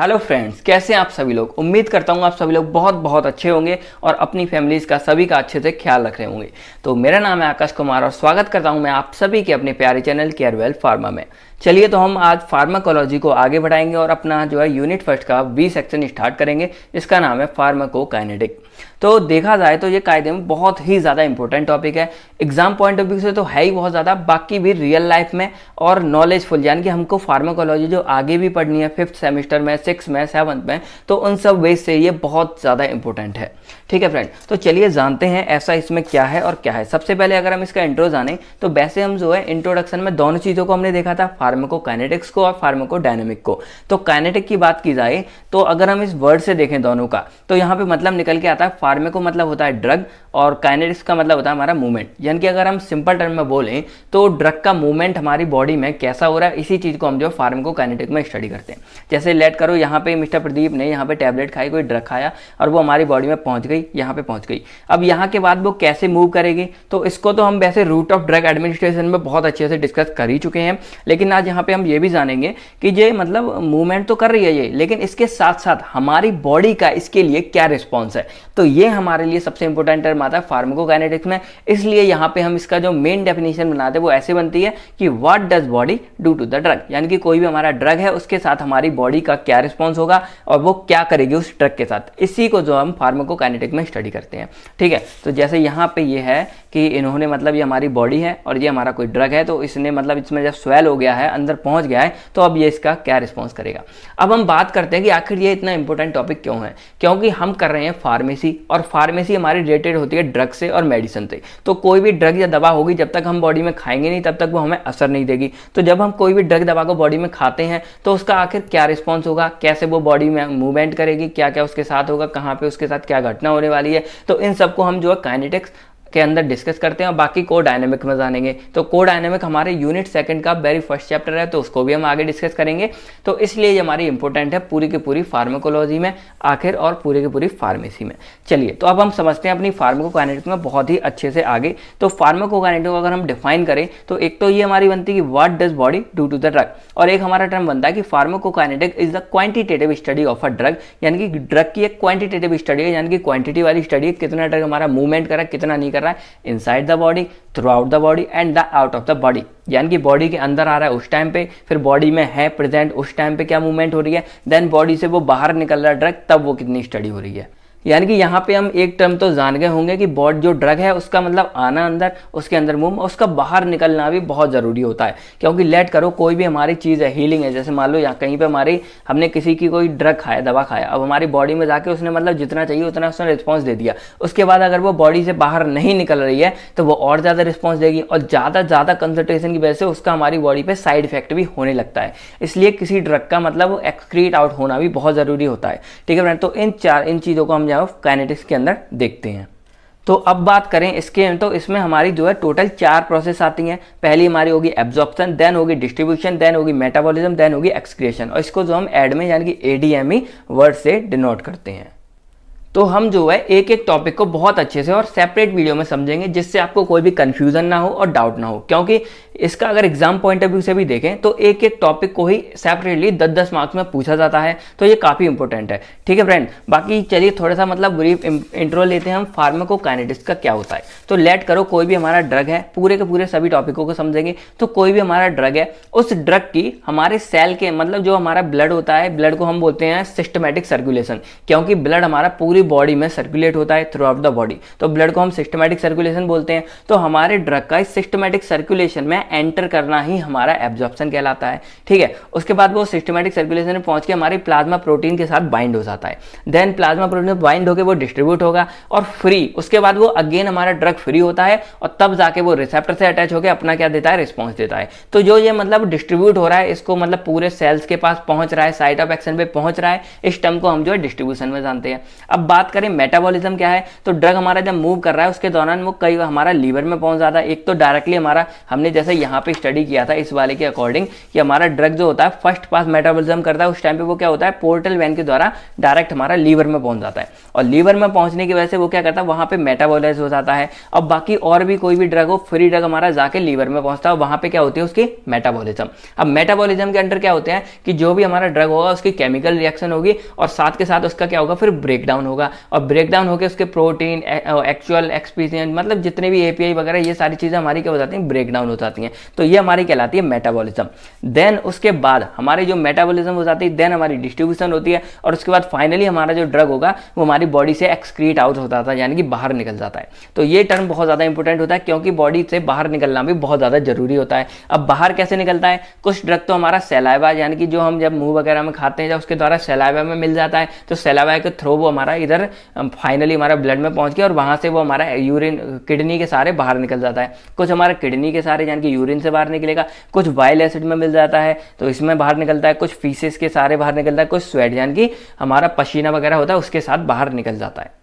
hello friends कैसे हैं आप सभी लोग उम्मीद करता हूँ आप सभी लोग बहुत बहुत अच्छे होंगे और अपनी फैमिलीज़ का सभी का अच्छे से ख्याल रख रहे होंगे तो मेरा नाम है आकाश कुमार और स्वागत करता हूँ मैं आप सभी के अपने प्यारे चैनल केयरवेल फार्मा में चलिए तो हम आज फार्माकोलॉजी को आगे बढ़ाएंगे और अपना जो है यूनिट फर्स्ट का बी सेक्शन स्टार्ट करेंगे इसका नाम है फार्माकोकाइनेटिक तो देखा जाए तो ये कायदे में बहुत ही ज़्यादा इंपॉर्टेंट टॉपिक है एग्जाम पॉइंट ऑफ व्यू से तो है ही बहुत ज़्यादा बाकी भी रियल लाइफ में और नॉलेजफुल यानी कि हमको फार्माकोलॉजी जो आगे भी पढ़नी है फिफ्थ सेमेस्टर में सिक्स में सेवन्थ में तो उन सब वेज से ये बहुत ज़्यादा इंपॉर्टेंट है ठीक है फ्रेंड तो चलिए जानते हैं ऐसा इसमें क्या है और क्या है सबसे पहले अगर हम इसका इंट्रो जाने तो वैसे हम जो है इंट्रोडक्शन में दोनों चीज़ों को हमने देखा था फार्मेको काइनेटिक्स को और फार्मेको डायनेमिक को तो काइनेटिक की बात की जाए तो अगर हम इस वर्ड से देखें दोनों का तो यहां पर मतलब निकल के आता है फार्मेको मतलब होता है ड्रग और काइनेटिक्स का मतलब होता है हमारा मूवमेंट यानी कि अगर हम सिंपल टर्म में बोलें तो ड्रग का मूवमेंट हमारी बॉडी में कैसा हो रहा है इसी चीज़ को हम जो फार्मेको काइनेटिक में स्टडी करते हैं जैसे लेट करो यहाँ पे मिस्टर प्रदीप ने यहाँ पे टेबलेट खाई कोई ड्रग खाया और वो हमारी बॉडी में पहुंच गई गई यहाँ पे पहुँच गई अब यहाँ के बाद वो कैसे मूव करेगी तो इसको तो हम वैसे रूट ऑफ ड्रग एडमिनिस्ट्रेशन में बहुत अच्छे से डिस्कस कर ही चुके हैं लेकिन आज यहाँ पे हम ये भी जानेंगे कि ये मतलब मूवमेंट तो कर रही है ये लेकिन इसके साथ साथ हमारी बॉडी का इसके लिए क्या रिस्पॉन्स है तो ये हमारे लिए सबसे इंपॉर्टेंट टर्म आता है फार्माकोकाइनेटिक्स में इसलिए यहाँ पे हम इसका जो मेन डेफिनेशन बनाते हैं वो ऐसे बनती है कि what does body do to the drug यानी कि कोई भी हमारा ड्रग है उसके साथ हमारी बॉडी का क्या रिस्पॉन्स होगा और वो क्या करेगी उस ड्रग के साथ इसी को जो हम फार्माकोकाइनेटिक्स टॉपिक में स्टडी करते हैं ठीक है तो जैसे यहाँ पे ये है कि इन्होंने मतलब ये हमारी बॉडी है और ये हमारा कोई ड्रग है तो इसने मतलब इसमें जब स्वेल हो गया है अंदर पहुँच गया है तो अब ये इसका क्या रिस्पॉन्स करेगा अब हम बात करते हैं कि आखिर ये इतना इंपॉर्टेंट टॉपिक क्यों है क्योंकि हम कर रहे हैं फार्मेसी और फार्मेसी हमारी रिलेटेड होती है ड्रग से और मेडिसिन से तो कोई भी ड्रग या दवा होगी जब तक हम बॉडी में खाएंगे नहीं तब तक वो हमें असर नहीं देगी तो जब हम कोई भी ड्रग दवा को बॉडी में खाते हैं तो उसका आखिर क्या रिस्पॉन्स होगा कैसे वो बॉडी में मूवमेंट करेगी क्या क्या उसके साथ होगा कहाँ पे उसके साथ क्या घटना हो होने वाली है तो इन सबको हम जो है काइनेटिक्स के अंदर डिस्कस करते हैं और बाकी को डायनेमिक में जानेंगे तो को डायनेमिक हमारे यूनिट सेकंड का वेरी फर्स्ट चैप्टर है तो उसको भी हम आगे डिस्कस करेंगे तो इसलिए ये हमारी इंपॉर्टेंट है पूरी की पूरी फार्माकोलॉजी में आखिर और पूरी की पूरी फार्मेसी में चलिए तो अब हम समझते हैं अपनी फार्माकोकाइनेटिक्स में बहुत ही अच्छे से आगे तो फार्माकोकाइनेटिक्स को अगर हम डिफाइन करें तो एक तो ये हमारी बनती है कि what does body do to the drug और एक हमारा टर्म बनता है कि pharmacokinetic is the quantitative study of a drug यानी कि ड्रग की एक क्वांटिटेटिव स्टडी है यानी कि क्वांटिटी वाली स्टडी है कितना ड्रग हमारा मूवमेंट करा कितना नहीं करा कर रहा है side the body throughout the body and the out of the body यानी कि बॉडी के अंदर आ रहा है उस टाइम पे फिर बॉडी में है प्रेजेंट उस टाइम पे क्या मूवमेंट हो रही है देन बॉडी से वो बाहर निकल रहा है ड्रग तब वो कितनी स्टडी हो रही है यानी कि यहाँ पे हम एक टर्म तो जान गए होंगे कि बॉड जो ड्रग है उसका मतलब आना अंदर उसके अंदर मूव उसका बाहर निकलना भी बहुत ज़रूरी होता है क्योंकि लेट करो कोई भी हमारी चीज़ है हीलिंग है जैसे मान लो यहाँ कहीं पे हमारी हमने किसी की कोई ड्रग खाया दवा खाया अब हमारी बॉडी में जाके उसने मतलब जितना चाहिए उतना उसने रिस्पॉन्स दे दिया उसके बाद अगर वो बॉडी से बाहर नहीं निकल रही है तो वो और ज़्यादा रिस्पॉन्स देगी और ज़्यादा ज़्यादा कंसनट्रेशन की वजह से उसका हमारी बॉडी पर साइड इफेक्ट भी होने लगता है इसलिए किसी ड्रग का मतलब एक्सक्रीट आउट होना भी बहुत ज़रूरी होता है ठीक है फ्रेंड तो इन चार इन चीज़ों को हम यहाँ पर काइनेटिक्स के अंदर देखते हैं तो अब बात करें इसके तो इसमें हमारी जो है टोटल चार प्रोसेस आती हैं पहली हमारी होगी एब्जॉर्प्शन देन होगी डिस्ट्रीब्यूशन देन होगी मेटाबॉलिज्म देन होगी एक्सक्रिएशन और इसको जो हम एड में यानी कि ई वर्ड e से डिनोट करते हैं तो हम जो है एक एक टॉपिक को बहुत अच्छे से और सेपरेट वीडियो में समझेंगे जिससे आपको कोई भी कन्फ्यूजन ना हो और डाउट ना हो क्योंकि इसका अगर एग्जाम पॉइंट ऑफ व्यू से भी देखें तो एक एक टॉपिक को ही सेपरेटली दस दस मार्क्स में पूछा जाता है तो ये काफ़ी इंपॉर्टेंट है ठीक है फ्रेंड बाकी चलिए थोड़ा सा मतलब ब्रीफ इंट्रो लेते हैं हम फार्माको का क्या होता है तो लेट करो कोई भी हमारा ड्रग है पूरे के पूरे सभी टॉपिकों को समझेंगे तो कोई भी हमारा ड्रग है उस ड्रग की हमारे सेल के मतलब जो हमारा ब्लड होता है ब्लड को हम बोलते हैं सिस्टमेटिक सर्कुलेशन क्योंकि ब्लड हमारा पूरी बॉडी में सर्कुलेट होता है थ्रू आउट द बॉडी तो ब्लड को हम सिस्टमेटिक सर्कुलेशन बोलते हैं तो हमारे ड्रग का सिस्टमेटिक सर्कुलेशन में एंटर करना ही हमारा एब्जॉर्प्शन कहलाता है ठीक है उसके बाद वो सिस्टमेटिक सर्कुलेशन में पहुंच के हमारे प्लाज्मा प्रोटीन के साथ बाइंड हो जाता है देन प्लाज्मा प्रोटीन बाइंड होकर वो डिस्ट्रीब्यूट होगा और फ्री उसके बाद वो अगेन हमारा ड्रग फ्री होता है और तब जाके वो रिसेप्टर से अटैच होकर अपना क्या देता है रिस्पॉन्स देता है तो जो ये मतलब डिस्ट्रीब्यूट हो रहा है इसको मतलब पूरे सेल्स के पास पहुंच रहा है साइट ऑफ एक्शन पे पहुंच रहा है इस टर्म को हम जो है डिस्ट्रीब्यूशन में जानते हैं अब बात करें मेटाबॉलिज्म क्या है तो ड्रग हमारा जब मूव कर रहा है उसके दौरान वो कई हमारा लीवर में पहुंच जाता है एक तो डायरेक्टली हमारा हमने जैसे से यहाँ पे स्टडी किया था इस वाले के अकॉर्डिंग कि हमारा ड्रग जो होता है फर्स्ट पास मेटाबॉलिज्म करता है उस टाइम पे वो क्या होता है पोर्टल वैन के द्वारा डायरेक्ट हमारा लीवर में पहुंच जाता है और लीवर में पहुंचने की वजह से वो क्या करता है वहां पर मेटाबोलाइज हो जाता है अब बाकी और भी कोई भी ड्रग हो फ्री ड्रग हमारा जाके लीवर में पहुंचता है वहां पर क्या होती है उसकी मेटाबोलिज्म अब मेटाबोलिज्म के अंडर क्या होते हैं कि जो भी हमारा ड्रग होगा उसकी केमिकल रिएक्शन होगी और साथ के साथ उसका क्या होगा फिर ब्रेकडाउन होगा और ब्रेकडाउन होकर उसके प्रोटीन एक्चुअल एक्सपीरियंस मतलब जितने भी एपीआई वगैरह ये सारी चीज़ें हमारी क्या हो जाती हैं ब्रेकडाउन हो जाती हैं होती हैं तो ये हमारी कहलाती है मेटाबॉलिज्म देन उसके बाद हमारी जो मेटाबॉलिज्म हो जाती है देन हमारी डिस्ट्रीब्यूशन होती है और उसके बाद फाइनली हमारा जो ड्रग होगा वो हमारी बॉडी से एक्सक्रीट आउट होता था यानी कि बाहर निकल जाता है तो ये टर्म बहुत ज़्यादा इंपॉर्टेंट होता है क्योंकि बॉडी से बाहर निकलना भी बहुत ज़्यादा जरूरी होता है अब बाहर कैसे निकलता है कुछ ड्रग तो हमारा सेलाइवा यानी कि जो हम जब मुंह वगैरह में खाते हैं जब उसके द्वारा सेलाइवा में मिल जाता है तो सेलाइवा के थ्रू वो हमारा इधर फाइनली हमारा ब्लड में पहुंच गया और वहां से वो हमारा यूरिन किडनी के सारे बाहर निकल जाता है कुछ हमारे किडनी के सारे यानी कि यूरिन से बाहर निकलेगा कुछ बाइल एसिड में मिल जाता है तो इसमें बाहर निकलता है कुछ फीसेस के सारे बाहर निकलता है कुछ स्वेट यानी कि हमारा पसीना वगैरह होता है उसके साथ बाहर निकल जाता है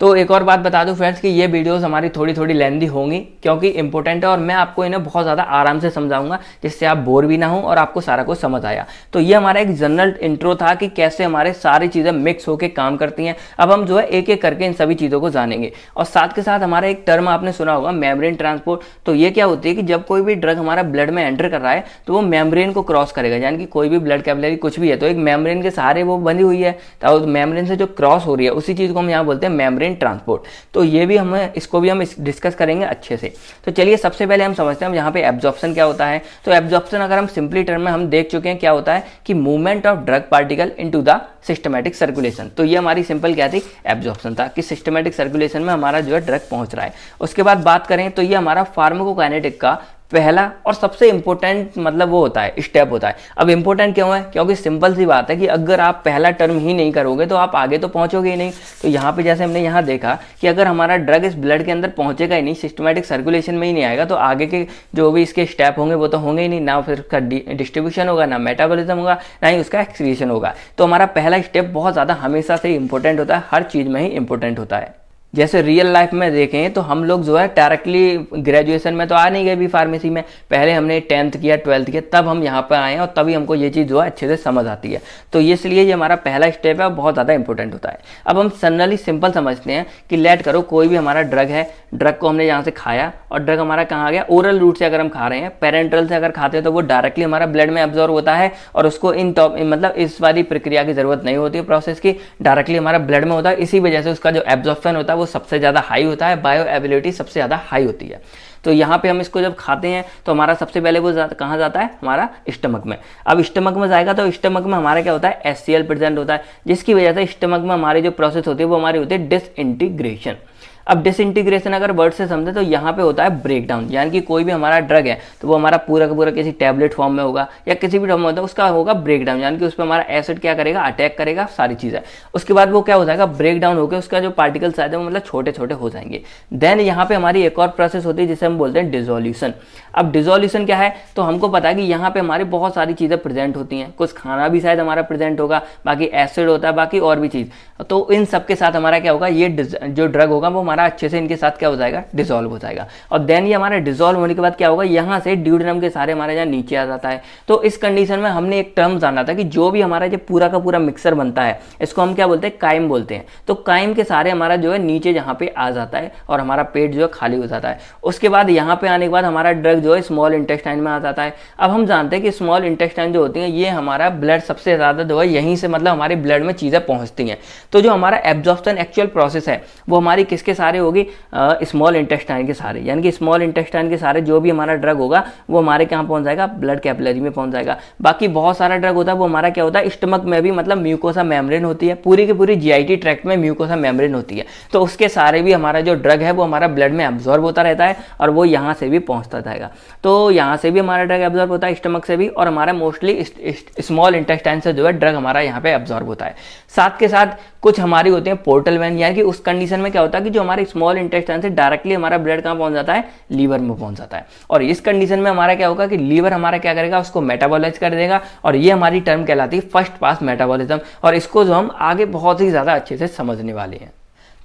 तो एक और बात बता दूं फ्रेंड्स कि ये वीडियोस हमारी थोड़ी थोड़ी लेंदी होंगी क्योंकि इंपॉर्टेंट है और मैं आपको इन्हें बहुत ज़्यादा आराम से समझाऊंगा जिससे आप बोर भी ना हो और आपको सारा कुछ समझ आया तो ये हमारा एक जनरल इंट्रो था कि कैसे हमारे सारी चीज़ें मिक्स होकर काम करती हैं अब हम जो है एक एक करके इन सभी चीज़ों को जानेंगे और साथ के साथ हमारा एक टर्म आपने सुना होगा मेम्ब्रेन ट्रांसपोर्ट तो ये क्या होती है कि जब कोई भी ड्रग हमारा ब्लड में एंटर कर रहा है तो वो मेम्ब्रेन को क्रॉस करेगा यानी कि कोई भी ब्लड कैपलरी कुछ भी है तो एक मेम्ब्रेन के सहारे वो बंधी हुई है तो मेम्ब्रेन से जो क्रॉस हो रही है उसी चीज़ को हम यहाँ बोलते हैं मेम्ब्रेन ट्रेन ट्रांसपोर्ट तो ये भी हमें इसको भी हम इस डिस्कस करेंगे अच्छे से तो चलिए सबसे पहले हम समझते हैं हम यहाँ पे एब्जॉर्प्शन क्या होता है तो एब्जॉर्प्शन अगर हम सिंपली टर्म में हम देख चुके हैं क्या होता है कि movement of drug particle in the systematic circulation तो ये हमारी सिंपल क्या थी एब्जॉर्प्शन था कि सिस्टमेटिक सर्कुलेशन में हमारा जो है ड्रग पहुंच रहा है उसके बाद बात करें तो ये हमारा फार्मोकोकाइनेटिक का पहला और सबसे इंपॉर्टेंट मतलब वो होता है स्टेप होता है अब इंपॉर्टेंट क्यों है क्योंकि सिंपल सी बात है कि अगर आप पहला टर्म ही नहीं करोगे तो आप आगे तो पहुंचोगे ही नहीं तो यहाँ पे जैसे हमने यहाँ देखा कि अगर हमारा ड्रग इस ब्लड के अंदर पहुंचेगा ही नहीं सिस्टमेटिक सर्कुलेशन में ही नहीं आएगा तो आगे के जो भी इसके स्टेप होंगे वो तो होंगे ही नहीं ना फिर उसका डिस्ट्रीब्यूशन होगा ना मेटाबोलिज्म होगा ना ही उसका एक्सक्रीशन होगा तो हमारा पहला स्टेप बहुत ज़्यादा हमेशा से इंपॉर्टेंट होता है हर चीज़ में ही इंपॉर्टेंट होता है जैसे रियल लाइफ में देखें तो हम लोग जो है डायरेक्टली ग्रेजुएशन में तो आ नहीं गए भी फार्मेसी में पहले हमने टेंथ किया ट्वेल्थ किया तब हम यहाँ पर आए और तभी हमको ये चीज़ जो है अच्छे से समझ आती है तो इसलिए ये हमारा पहला स्टेप है बहुत ज़्यादा इंपॉर्टेंट होता है अब हम सनरली सिंपल समझते हैं कि लेट करो कोई भी हमारा ड्रग है ड्रग को हमने यहाँ से खाया और ड्रग हमारा कहाँ आ गया ओरल रूट से अगर हम खा रहे हैं पेरेंट्रल से अगर खाते हैं तो वो डायरेक्टली हमारा ब्लड में अब्जॉर्व होता है और उसको इन टॉप मतलब इस वाली प्रक्रिया की जरूरत नहीं होती है प्रोसेस की डायरेक्टली हमारा ब्लड में होता है इसी वजह से उसका जो एब्जॉर्प्शन होता है वो सबसे ज़्यादा हाई होता है बायो एबिलिटी सबसे ज़्यादा हाई होती है तो यहाँ पे हम इसको जब खाते हैं तो हमारा सबसे पहले वो जा, कहाँ जाता है हमारा स्टमक में अब स्टमक में जाएगा तो स्टमक में हमारा क्या होता है एस सी प्रेजेंट होता है जिसकी वजह से स्टमक में हमारे जो प्रोसेस होती है वो हमारे होते हैं डिसइंटीग्रेशन अब डिसइंटीग्रेशन अगर वर्ड से समझे तो यहाँ पे होता है ब्रेक डाउन यानी कि कोई भी हमारा ड्रग है तो वो हमारा पूरा का पूरा किसी टैबलेट फॉर्म में होगा या किसी भी फॉर्म में होता है उसका होगा ब्रेक डाउन यानी कि उस पर हमारा एसिड क्या करेगा अटैक करेगा सारी चीज़ें उसके बाद वो क्या हो जाएगा ब्रेक डाउन होकर उसका जो पार्टिकल्स आते हैं वो मतलब छोटे छोटे हो जाएंगे देन यहाँ पे हमारी एक और प्रोसेस होती है जिसे हम बोलते हैं डिजोल्यूशन अब डिजोल्यूशन क्या है तो हमको पता है कि यहाँ पे हमारे बहुत सारी चीज़ें प्रेजेंट होती हैं कुछ खाना भी शायद हमारा प्रेजेंट होगा बाकी एसिड होता है बाकी और भी चीज़ तो इन सब के साथ हमारा क्या होगा ये जो ड्रग होगा वो हमारा हमारा अच्छे से इनके साथ क्या हो जाएगा डिजोल्व हो जाएगा और देन ये हमारा डिजोल्व होने के बाद क्या होगा यहाँ से ड्यूडनम के सारे हमारे यहाँ नीचे आ जाता है तो इस कंडीशन में हमने एक टर्म जाना था कि जो भी हमारा जो पूरा का पूरा मिक्सर बनता है इसको हम क्या बोलते हैं कायम बोलते हैं तो कायम के सारे हमारा जो है नीचे जहाँ पे आ जाता है और हमारा पेट जो है खाली हो जाता है उसके बाद यहाँ पे आने के बाद हमारा ड्रग जो है स्मॉल इंटेस्टाइन में आ जाता है अब हम जानते हैं कि स्मॉल इंटेस्टाइन जो होती है ये हमारा ब्लड सबसे ज़्यादा जो है यहीं से मतलब हमारे ब्लड में चीज़ें पहुंचती हैं तो जो हमारा एब्जॉर्प्शन एक्चुअल प्रोसेस है वो हमारी किसके साथ सारे होगी स्मॉल इंटेस्टाइन के सारे यानी कि स्मॉल इंटेस्टाइन के सारे जो भी हमारा ड्रग होगा वो हमारे कहाँ पहुँच जाएगा ब्लड कैपिलरी में पहुँच जाएगा बाकी बहुत सारा ड्रग होता है वो हमारा क्या होता है स्टमक में भी मतलब म्यूकोसा मेम्ब्रेन होती है पूरी की पूरी जी ट्रैक्ट में म्यूकोसा मेम्ब्रेन होती है तो उसके सारे भी हमारा जो ड्रग है वो हमारा ब्लड में एब्जॉर्ब होता रहता है और वो यहाँ से भी पहुँचता जाएगा तो यहाँ से भी हमारा ड्रग एब्जॉर्ब होता है स्टमक से भी और हमारा मोस्टली स्मॉल इंटेस्टाइन से जो है ड्रग हमारा यहाँ पे एब्जॉर्ब होता है साथ के साथ कुछ हमारी होती है पोर्टल वैन यानी कि उस कंडीशन में क्या होता है कि जो हमारे हमारे स्मॉल इंटेस्टाइन से डायरेक्टली हमारा ब्लड कहाँ पहुंच जाता है लीवर में पहुंच जाता है और इस कंडीशन में हमारा क्या होगा कि लीवर हमारा क्या करेगा उसको मेटाबोलाइज कर देगा और ये हमारी टर्म कहलाती है फर्स्ट पास मेटाबोलिज्म और इसको जो हम आगे बहुत ही ज़्यादा अच्छे से समझने वाले हैं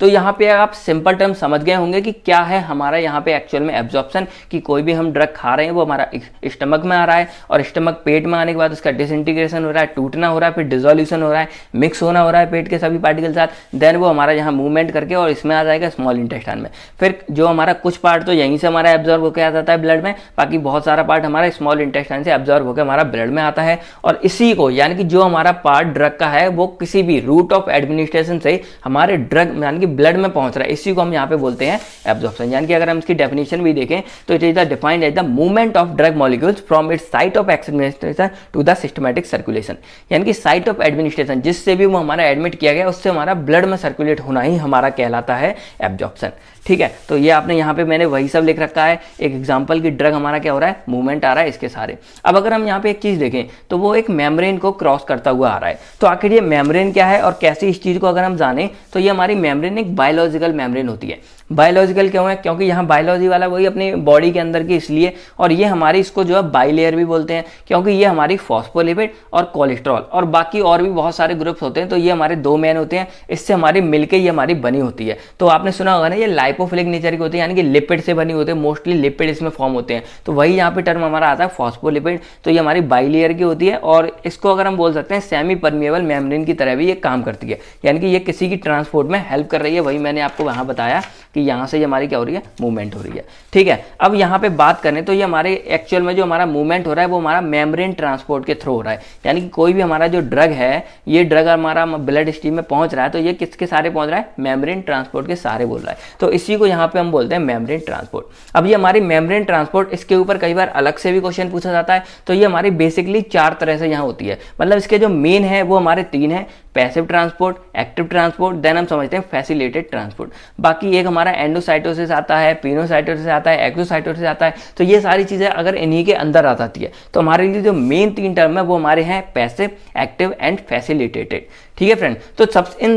तो यहाँ पे आप सिंपल टर्म समझ गए होंगे कि क्या है हमारा यहाँ पे एक्चुअल में एब्जॉर्प्शन कि कोई भी हम ड्रग खा रहे हैं वो हमारा स्टमक में आ रहा है और स्टमक पेट में आने के बाद उसका डिसइंटीग्रेशन हो रहा है टूटना हो रहा है फिर डिजोल्यूशन हो रहा है मिक्स होना हो रहा है पेट के सभी पार्टिकल साथ देन वो हमारा यहाँ मूवमेंट करके और इसमें आ जाएगा स्मॉल इंटेस्टाइन में फिर जो हमारा कुछ पार्ट तो यहीं से हमारा एब्जॉर्व होकर आ जाता है ब्लड में बाकी बहुत सारा पार्ट हमारा स्मॉल इंटेस्टाइन से एब्जॉर्व होकर हमारा ब्लड में आता है और इसी को यानी कि जो हमारा पार्ट ड्रग का है वो किसी भी रूट ऑफ एडमिनिस्ट्रेशन से हमारे ड्रग यानी कि ब्लड में पहुंच रहा है इसी को हम यहाँ पे बोलते हैं एब्जॉर्प्शन यानी कि अगर हम इसकी डेफिनेशन भी देखें तो it is the defined as the movement of drug molecules from its site of administration to the systematic circulation यानी कि साइट ऑफ एडमिनिस्ट्रेशन जिससे भी वो हमारा एडमिट किया गया उससे हमारा ब्लड में सर्कुलेट होना ही हमारा कहलाता है एब्जॉर्प्शन ठीक है तो ये आपने यहाँ पे मैंने वही सब लिख रखा है एक एग्जाम्पल की ड्रग हमारा क्या हो रहा है मूवमेंट आ रहा है इसके सारे अब अगर हम यहाँ पे एक चीज़ देखें तो वो एक मेम्ब्रेन को क्रॉस करता हुआ आ रहा है तो आखिर ये मेम्ब्रेन क्या है और कैसे इस चीज़ को अगर हम जाने तो ये हमारी मेम्ब्रेन एक बायोलॉजिकल मेम्ब्रेन होती है बायोलॉजिकल क्यों है क्योंकि यहाँ बायोलॉजी वाला वही अपनी बॉडी के अंदर की इसलिए और ये हमारी इसको जो है बाइलेयर भी बोलते हैं क्योंकि ये हमारी फॉस्फोलिपिड और कोलेस्ट्रॉल और बाकी और भी बहुत सारे ग्रुप्स होते हैं तो ये हमारे दो मेन होते हैं इससे हमारी मिलकर ये हमारी बनी होती है तो आपने सुना होगा ना ये लाइपोफिलिक नेचर की होती है यानी कि लिपिड से बनी होती है मोस्टली लिपिड इसमें फॉर्म होते हैं तो वही यहाँ पे टर्म हमारा आता है फॉस्फोलिपिड तो ये हमारी बाइलेयर की होती है और इसको अगर हम बोल सकते हैं सेमी परमिएबल मेमरिन की तरह भी ये काम करती है यानी कि ये किसी की ट्रांसपोर्ट में हेल्प कर रही है वही मैंने आपको वहाँ बताया कि कि यहाँ से ये हमारी क्या हो रही है मूवमेंट हो रही है ठीक है अब यहाँ पे बात करें तो ये हमारे एक्चुअल में जो हमारा मूवमेंट हो रहा है वो हमारा मेम्ब्रेन ट्रांसपोर्ट के थ्रू हो रहा है यानी कि कोई भी हमारा जो ड्रग है ये ड्रग हमारा ब्लड स्ट्रीम में पहुँच रहा है तो ये किसके सारे पहुँच रहा है मेम्ब्रेन ट्रांसपोर्ट के सारे बोल रहा है तो इसी को यहाँ पर हम बोलते हैं मेम्ब्रेन ट्रांसपोर्ट अब ये हमारी मेम्ब्रेन ट्रांसपोर्ट इसके ऊपर कई बार अलग से भी क्वेश्चन पूछा जाता है तो ये हमारी बेसिकली चार तरह से यहाँ होती है मतलब इसके जो मेन है वो हमारे तीन है passive transport active transport then हम समझते हैं फैसिलेटेड ट्रांसपोर्ट बाकी एक हमारा एंडोसाइटोसिस आता है पीनोसाइटोसिस आता है एक्सोसाइटोसिस आता है तो ये सारी चीज़ें अगर इन्हीं के अंदर आ जाती है तो हमारे लिए जो मेन तीन टर्म है वो हमारे हैं पैसिव एक्टिव एंड फैसिलिटेटेड ठीक है फ्रेंड तो सब इन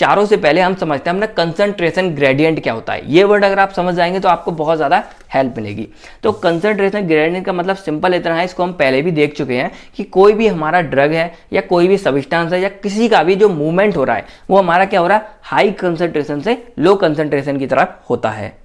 चारों से पहले हम समझते हैं अपना कंसंट्रेशन ग्रेडियंट क्या होता है ये वर्ड अगर आप समझ जाएंगे तो आपको बहुत ज़्यादा हेल्प मिलेगी तो कंसंट्रेशन ग्रेडियंट का मतलब सिंपल इतना है इसको हम पहले भी देख चुके हैं कि कोई भी हमारा ड्रग है या कोई भी सबिस्टांस है या किसी का भी जो मूवमेंट हो रहा है वो हमारा क्या हो रहा है हाई कंसंट्रेशन से लो कंसंट्रेशन की तरफ होता है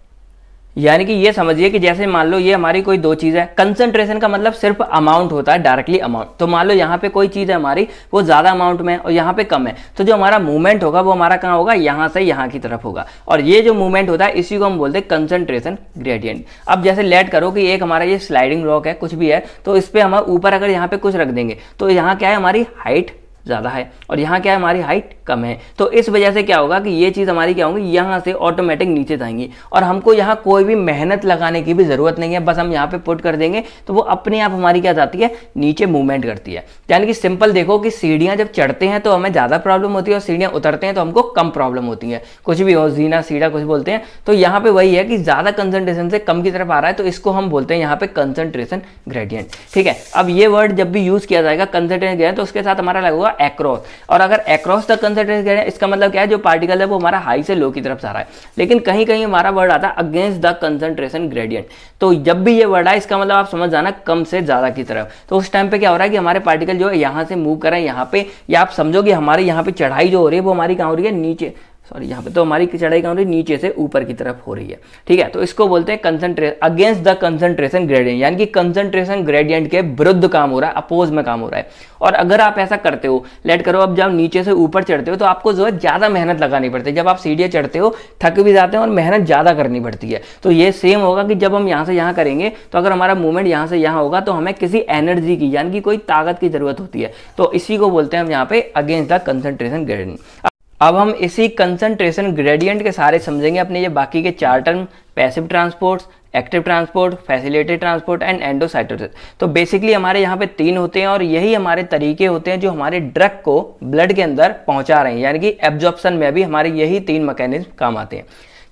यानी कि ये समझिए कि जैसे मान लो ये हमारी कोई दो चीज़ है कंसंट्रेशन का मतलब सिर्फ अमाउंट होता है डायरेक्टली अमाउंट तो मान लो यहाँ पे कोई चीज़ है हमारी वो ज़्यादा अमाउंट में और यहाँ पे कम है तो जो हमारा मूवमेंट होगा वो हमारा कहाँ होगा यहाँ से यहाँ की तरफ होगा और ये जो मूवमेंट होता है इसी को हम बोलते हैं कंसनट्रेशन ग्रेडियंट अब जैसे लेट करो कि एक हमारा ये स्लाइडिंग रॉक है कुछ भी है तो इस पर हम ऊपर अगर यहाँ पे कुछ रख देंगे तो यहाँ क्या है हमारी हाइट ज़्यादा है और यहाँ क्या है हमारी हाइट कम है तो इस वजह से क्या होगा कि ये चीज़ हमारी क्या होगी यहाँ से ऑटोमेटिक नीचे जाएंगी और हमको यहाँ कोई भी मेहनत लगाने की भी ज़रूरत नहीं है बस हम यहाँ पे पुट कर देंगे तो वो अपने आप हमारी क्या जाती है नीचे मूवमेंट करती है यानी कि सिंपल देखो कि सीढ़ियाँ जब चढ़ते हैं तो हमें ज़्यादा प्रॉब्लम होती है और सीढ़ियाँ उतरते हैं तो हमको कम प्रॉब्लम होती है कुछ भी हो जीना सीढ़ा कुछ बोलते हैं तो यहाँ पर वही है कि ज़्यादा कंसनट्रेशन से कम की तरफ आ रहा है तो इसको हम बोलते हैं यहाँ पर कंसनट्रेशन ग्रेडियंट ठीक है अब ये वर्ड जब भी यूज़ किया जाएगा कंसनट्रेशन ग्रेडियंट तो उसके साथ हमारा लगेगा होगा एक्रॉस और अगर एक्रॉस तक कंसेंट्रेशन करें इसका मतलब क्या है जो पार्टिकल है वो हमारा हाई से लो की तरफ जा रहा है लेकिन कहीं कहीं हमारा वर्ड आता है अगेंस्ट द कंसेंट्रेशन ग्रेडियंट तो जब भी ये वर्ड आए इसका मतलब आप समझ जाना कम से ज़्यादा की तरफ तो उस टाइम पे क्या हो रहा है कि हमारे पार्टिकल जो है यहाँ से मूव कर रहे हैं यहाँ पे या आप समझोगे हमारे यहाँ पे चढ़ाई जो हो रही है वो हमारी कहाँ हो रही है नीचे सॉरी यहाँ पे तो हमारी चढ़ाई कहाँ हो रही है नीचे से ऊपर की तरफ हो रही है ठीक है तो इसको बोलते हैं concentration against the concentration gradient यानी कि कंसंट्रेशन ग्रेडियंट के विरुद्ध काम हो रहा है अपोज में काम हो रहा है और अगर आप ऐसा करते हो लेट करो अब जब नीचे से ऊपर चढ़ते हो तो आपको जो है ज़्यादा मेहनत लगानी पड़ती है जब आप सीढ़ियाँ चढ़ते हो थक भी जाते हैं और मेहनत ज़्यादा करनी पड़ती है तो ये सेम होगा कि जब हम यहाँ से यहाँ करेंगे तो अगर हमारा मूवमेंट यहाँ से यहाँ होगा तो हमें किसी एनर्जी की यानी कि कोई ताकत की जरूरत होती है तो इसी को बोलते हैं हम यहाँ पे अगेंस्ट द कंसंट्रेशन ग्रेडियंट अब हम इसी कंसंट्रेशन ग्रेडियंट के सारे समझेंगे अपने ये बाकी के चार term passive transports active transport facilitated transport and endocytosis तो बेसिकली हमारे यहाँ पे तीन होते हैं और यही हमारे तरीके होते हैं जो हमारे ड्रग को ब्लड के अंदर पहुंचा रहे हैं यानी कि एब्जॉर्प्शन में भी हमारे यही तीन मैकेनिज्म काम आते हैं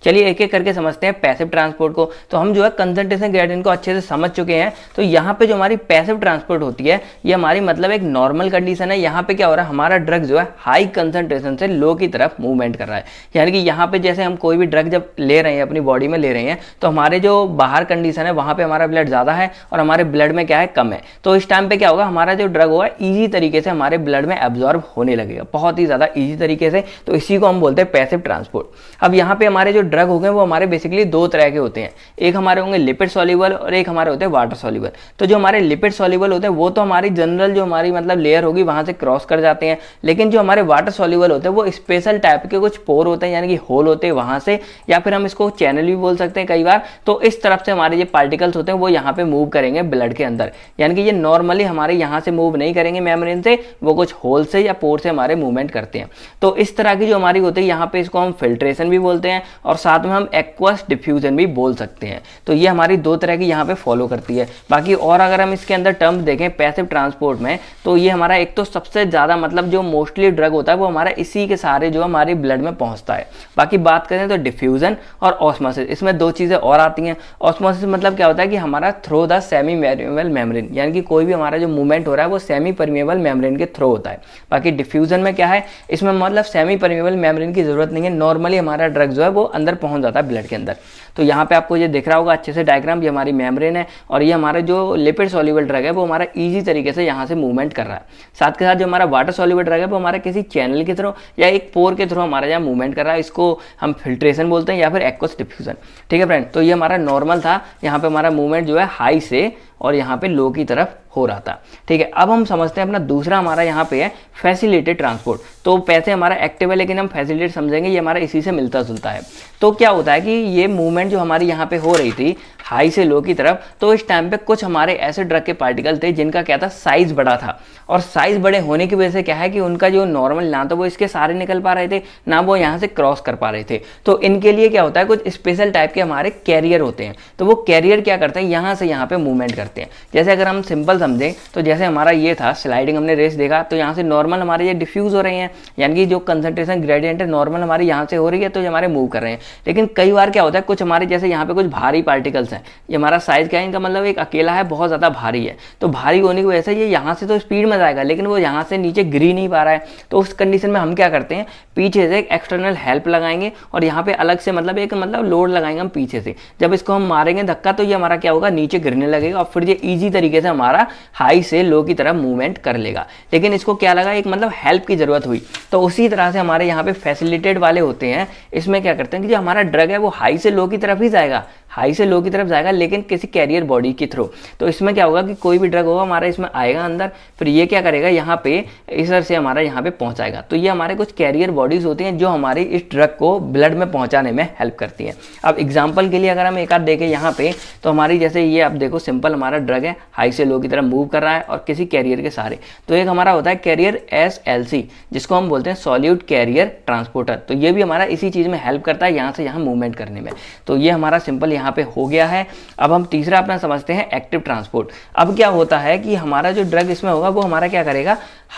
चलिए एक एक करके समझते हैं पैसिव ट्रांसपोर्ट को तो हम जो है कंसनट्रेशन ग्रेडियंट को अच्छे से समझ चुके हैं तो यहाँ पे जो हमारी पैसिव ट्रांसपोर्ट होती है ये हमारी मतलब एक नॉर्मल कंडीशन है यहाँ पे क्या हो रहा है हमारा ड्रग जो है हाई कंसनट्रेशन से लो की तरफ मूवमेंट कर रहा है यानी कि यहाँ पे जैसे हम कोई भी ड्रग जब ले रहे हैं अपनी बॉडी में ले रहे हैं तो हमारे जो बाहर कंडीशन है वहाँ पर हमारा ब्लड ज़्यादा है और हमारे ब्लड में क्या है कम है तो इस टाइम पर क्या होगा हमारा जो ड्रग होगा ईजी तरीके से हमारे ब्लड में एब्जॉर्ब होने लगेगा बहुत ही ज़्यादा ईजी तरीके से तो इसी को हम बोलते हैं पैसिव ट्रांसपोर्ट अब यहाँ पे हमारे जो ड्रग हो गए वो हमारे बेसिकली दो तरह के होते हैं एक हमारे होंगे लिपिड सॉल्यूबल और एक हमारे होते हैं वाटर सॉल्यूबल तो जो हमारे लिपिड सॉल्यूबल होते हैं वो तो हमारी जनरल जो हमारी मतलब लेयर होगी वहाँ से क्रॉस कर जाते हैं लेकिन जो हमारे वाटर सॉल्यूबल होते हैं वो स्पेशल टाइप के कुछ पोर होते हैं यानी कि होल होते हैं वहाँ से या फिर हम इसको चैनल भी बोल सकते हैं कई बार तो इस तरफ से हमारे जो पार्टिकल्स होते हैं वो यहाँ पे मूव करेंगे ब्लड के अंदर यानी कि ये नॉर्मली हमारे यहाँ से मूव नहीं करेंगे मेम्ब्रेन से वो कुछ होल से या पोर से हमारे मूवमेंट करते हैं तो इस तरह की जो हमारी होती है यहाँ पे इसको हम फिल्ट्रेशन भी बोलते हैं और साथ में हम एक्वस डिफ्यूज़न भी बोल सकते हैं तो ये हमारी दो तरह की यहाँ पे फॉलो करती है बाकी और अगर हम इसके अंदर टर्म देखें पैसिव ट्रांसपोर्ट में तो ये हमारा एक तो सबसे ज़्यादा मतलब जो मोस्टली ड्रग होता है वो हमारा इसी के सारे जो हमारे ब्लड में पहुँचता है बाकी बात करें तो डिफ्यूज़न और ऑस्मोसिस इसमें दो चीज़ें और आती हैं ऑस्मोसिस मतलब क्या होता है कि हमारा through the semi permeable membrane यानी कि कोई भी हमारा जो मूवमेंट हो रहा है वो सेमी परमिएबल मेम्ब्रेन के थ्रो होता है बाकी डिफ्यूज़न में क्या है इसमें मतलब सेमी परमिएबल मेम्ब्रेन की ज़रूरत नहीं है नॉर्मली हमारा ड्रग जो है वो अंदर अंदर पहुंच जाता है ब्लड के अंदर तो यहाँ पे आपको ये दिख रहा होगा अच्छे से डायग्राम ये हमारी मेम्ब्रेन है और ये हमारा जो लिपिड सॉल्यूबल ड्रग है वो हमारा इजी तरीके से यहाँ से मूवमेंट कर रहा है साथ के साथ जो हमारा वाटर सॉल्यूबल ड्रग है वो हमारा किसी चैनल के थ्रू या एक पोर के थ्रू हमारा यहाँ मूवमेंट कर रहा है इसको हम फिल्ट्रेशन बोलते हैं या फिर एक्वस डिफ्यूजन ठीक है फ्रेंड तो ये हमारा नॉर्मल था यहाँ पे हमारा मूवमेंट जो है हाई से और यहाँ पे लो की तरफ हो रहा था ठीक है अब हम समझते हैं अपना दूसरा हमारा यहाँ पे है फैसिलिटेड ट्रांसपोर्ट तो पैसे हमारा एक्टिव है लेकिन हम फैसिलिटेड समझेंगे ये हमारा इसी से मिलता जुलता है तो क्या होता है कि ये मूवमेंट जो हमारी यहाँ पे हो रही थी हाई से लो की तरफ तो इस टाइम पे कुछ हमारे ऐसे ड्रग के पार्टिकल थे जिनका क्या था साइज बड़ा था और साइज बड़े होने की वजह से क्या है कि उनका जो नॉर्मल ना तो वो इसके सारे निकल पा रहे थे ना वो यहाँ से क्रॉस कर पा रहे थे तो इनके लिए क्या होता है कुछ स्पेशल टाइप के के हमारे कैरियर होते हैं तो वो कैरियर क्या करते हैं यहाँ से यहाँ पे मूवमेंट करते हैं जैसे अगर हम सिंपल समझें तो जैसे हमारा ये था स्लाइडिंग हमने रेस देखा तो यहाँ से नॉर्मल हमारे ये डिफ्यूज़ हो रहे हैं यानी कि जो कंसनट्रेशन ग्रेडियंट है नॉर्मल हमारे यहाँ से हो रही है तो ये हमारे मूव कर रहे हैं लेकिन कई बार क्या होता है कुछ हमारे जैसे यहाँ पे कुछ भारी पार्टिकल्स हैं ये हमारा साइज क्या है इनका मतलब एक अकेला है बहुत ज़्यादा भारी है तो भारी होने की वजह से ये यहाँ से तो स्पीड में जाएगा लेकिन वो यहाँ से नीचे गिरी नहीं पा रहा है तो उस कंडीशन में हम क्या करते हैं पीछे से एक एक्सटर्नल हेल्प लगाएंगे और यहाँ पे अलग से मतलब एक मतलब लोड लगाएंगे हम पीछे से जब इसको हम मारेंगे धक्का तो ये हमारा क्या होगा नीचे गिरने लगेगा और फिर ये इजी तरीके से हमारा हाई से लो की तरह मूवमेंट कर लेगा लेकिन इसको क्या लगा एक मतलब हेल्प की ज़रूरत हुई तो उसी तरह से हमारे यहाँ पे फैसिलिटेड वाले होते हैं इसमें क्या करते हैं कि जो हमारा ड्रग है वो हाई से लो की तरफ ही जाएगा हाई से लो की तरफ जाएगा लेकिन किसी कैरियर बॉडी के थ्रू तो इसमें क्या होगा कि कोई भी ड्रग होगा हमारा इसमें आएगा अंदर फिर ये क्या करेगा यहाँ पे तरह से हमारा यहाँ पे पहुँचाएगा तो ये हमारे कुछ कैरियर बॉडीज़ होती हैं जो हमारी इस ड्रग को ब्लड में पहुँचाने में हेल्प करती हैं अब एग्जाम्पल के लिए अगर हम एक आध देखें यहाँ पे तो हमारी जैसे ये आप देखो सिंपल हमारा ड्रग है हाई से लो की तरफ मूव कर रहा है और किसी कैरियर के सहारे तो एक हमारा होता है कैरियर एस एल सी जिसको हम बोलते हैं सॉल्यूट कैरियर ट्रांसपोर्टर तो ये भी हमारा इसी चीज़ में हेल्प करता है यहाँ से यहाँ मूवमेंट करने में तो ये हमारा सिंपल यहाँ पे हो गया है अब हम तीसरा अपना समझते हैं एक्टिव ट्रांसपोर्ट अब क्या होता है कि हमारा जो ड्रग इसमें होगा वो हमारा क्या करेगा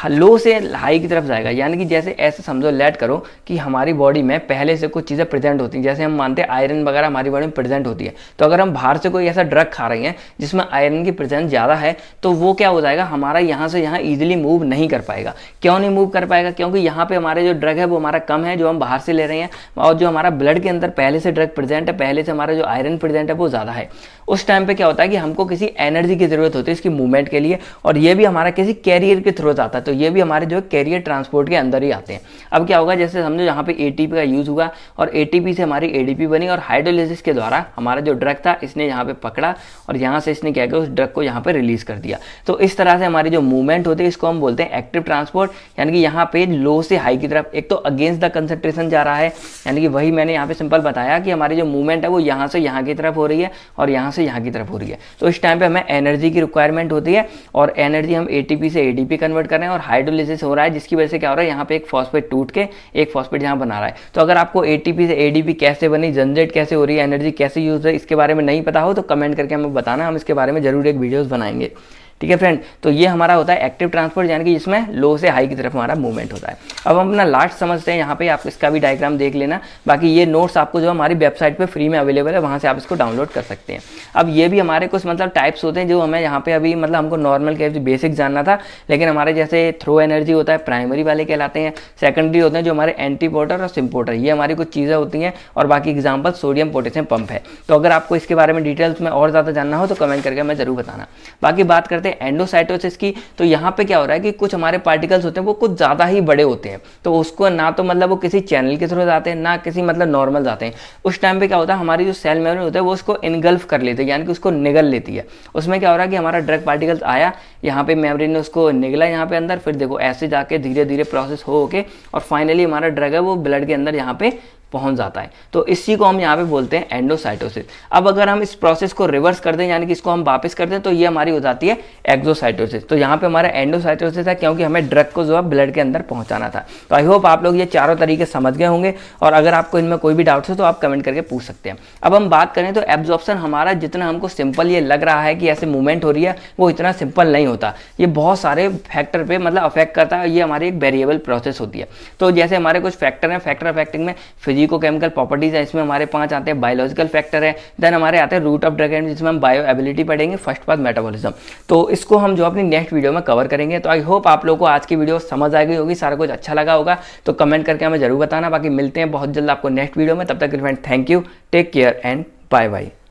लो से हाई की तरफ जाएगा यानी कि जैसे ऐसे समझो लेट करो कि हमारी बॉडी में पहले से कुछ चीज़ें प्रेजेंट होती हैं जैसे हम मानते हैं आयरन वगैरह हमारी बॉडी में प्रेजेंट होती है तो अगर हम बाहर से कोई ऐसा ड्रग खा रहे हैं जिसमें आयरन की प्रेजेंट ज़्यादा है तो वो क्या हो जाएगा हमारा यहाँ से यहाँ ईजिली मूव नहीं कर पाएगा क्यों नहीं मूव कर पाएगा क्योंकि यहाँ पर हमारे जो ड्रग है वो हमारा कम है जो हम बाहर से ले रहे हैं और जो हमारा ब्लड के अंदर पहले से ड्रग प्रेजेंट है पहले से हमारा जो आयरन प्रेजेंट है वो ज़्यादा है उस टाइम पर क्या होता है कि हमको किसी एनर्जी की ज़रूरत होती है इसकी मूवमेंट के लिए और ये भी हमारा किसी कैरियर के थ्रू जाता है तो ये भी हमारे जो है कैरियर ट्रांसपोर्ट के अंदर ही आते हैं अब क्या होगा जैसे समझो यहाँ पे ए का यूज़ हुआ और ए से हमारी ए बनी और हाइड्रोलिसिस के द्वारा हमारा जो ड्रग था इसने यहाँ पर पकड़ा और यहाँ से इसने क्या किया उस ड्रग को यहाँ पर रिलीज़ कर दिया तो इस तरह से हमारी जो मूवमेंट होती है इसको हम बोलते हैं एक्टिव ट्रांसपोर्ट यानी कि यहाँ पर लो से हाई की तरफ एक तो अगेंस्ट द कंसनट्रेशन जा रहा है यानी कि वही मैंने यहाँ पर सिंपल बताया कि हमारी जो मूवमेंट है वो यहाँ से यहाँ की तरफ हो रही है और यहाँ से यहाँ की तरफ हो रही है तो इस टाइम पर हमें एनर्जी की रिक्वायरमेंट होती है और एनर्जी हम ए से ए कन्वर्ट कर रहे हैं और हाइड्रोलिसिस हो रहा है जिसकी वजह से क्या हो रहा है यहाँ पे एक फॉस्फेट टूट के एक फॉस्फेट यहाँ बना रहा है तो अगर आपको एटीपी से एडीपी कैसे बनी जनरेट कैसे हो रही है एनर्जी कैसे यूज हो रही है इसके बारे में नहीं पता हो तो कमेंट करके हमें बताना हम इसके बारे में जरूर एक वीडियोज़ बनाएंगे ठीक है फ्रेंड तो ये हमारा होता है एक्टिव ट्रांसपोर्ट यानी कि जिसमें लो से हाई की तरफ हमारा मूवमेंट होता है अब हम अपना लास्ट समझते हैं यहाँ पे आप इसका भी डायग्राम देख लेना बाकी ये नोट्स आपको जो हमारी वेबसाइट पर फ्री में अवेलेबल है वहाँ से आप इसको डाउनलोड कर सकते हैं अब ये भी हमारे कुछ मतलब टाइप्स होते हैं जो हमें यहाँ पे अभी मतलब हमको नॉर्मल के बेसिक जानना था लेकिन हमारे जैसे थ्रो एनर्जी होता है प्राइमरी वाले कहलाते हैं सेकेंडरी होते हैं जो हमारे एंटी पोर्टर और सिम्पोर्टर ये हमारी कुछ चीज़ें होती हैं और बाकी एग्जाम्पल सोडियम पोटेशियम पंप है तो अगर आपको इसके बारे में डिटेल्स में और ज़्यादा जानना हो तो कमेंट करके हमें ज़रूर बताना बाकी बात करते हैं एंडोसाइटोसिस की तो यहाँ पे क्या हो रहा है कि कुछ हमारे पार्टिकल्स होते हैं वो कुछ ज़्यादा ही बड़े होते हैं तो उसको ना तो मतलब वो किसी चैनल के थ्रू जाते हैं ना किसी मतलब नॉर्मल जाते हैं उस टाइम पर क्या होता है हमारी जो सेल मेमोरी होता है वो उसको इनगल्फ कर लेती है यानी कि उसको निगल लेती है उसमें क्या हो रहा है कि हमारा ड्रग पार्टिकल्स आया यहाँ पे मेमोरी ने उसको निगला यहाँ पे अंदर फिर देखो ऐसे जाके धीरे धीरे प्रोसेस हो के और फाइनली हमारा ड्रग है वो ब्लड के अंदर यहाँ पे पहुंच जाता है तो इसी को हम यहाँ पे बोलते हैं एंडोसाइटोसिस अब अगर हम इस प्रोसेस को रिवर्स कर दें यानी कि इसको हम वापस कर दें तो ये हमारी हो जाती है एक्जोसाइटोसिस तो यहाँ पे हमारा एंडोसाइटोसिस है क्योंकि हमें ड्रग को जो है ब्लड के अंदर पहुंचाना था तो आई होप आप लोग ये चारों तरीके समझ गए होंगे और अगर आपको इनमें कोई भी डाउट्स हो तो आप कमेंट करके पूछ सकते हैं अब हम बात करें तो एब्जॉर्प्शन हमारा जितना हमको सिंपल ये लग रहा है कि ऐसे मूवमेंट हो रही है वो इतना सिंपल नहीं होता ये बहुत सारे फैक्टर पर मतलब अफेक्ट करता है ये हमारी एक वेरिएबल प्रोसेस होती है तो जैसे हमारे कुछ फैक्टर हैं फैक्टर अफेक्टिंग में फिजिक फिजिको केमिकल प्रॉपर्टीज है इसमें हमारे पांच आते हैं बायोलॉजिकल फैक्टर है देन हमारे आते हैं रूट ऑफ एंड जिसमें हम बायो एबिलिटी पढ़ेंगे फर्स्ट पार्ट मेटाबॉलिज्म तो इसको हम जो अपनी नेक्स्ट वीडियो में कवर करेंगे तो आई होप आप लोगों को आज की वीडियो समझ आ गई होगी सारा कुछ अच्छा लगा होगा तो कमेंट करके हमें जरूर बताना बाकी मिलते हैं बहुत जल्द आपको नेक्स्ट वीडियो में तब तक friend thank you take care and bye bye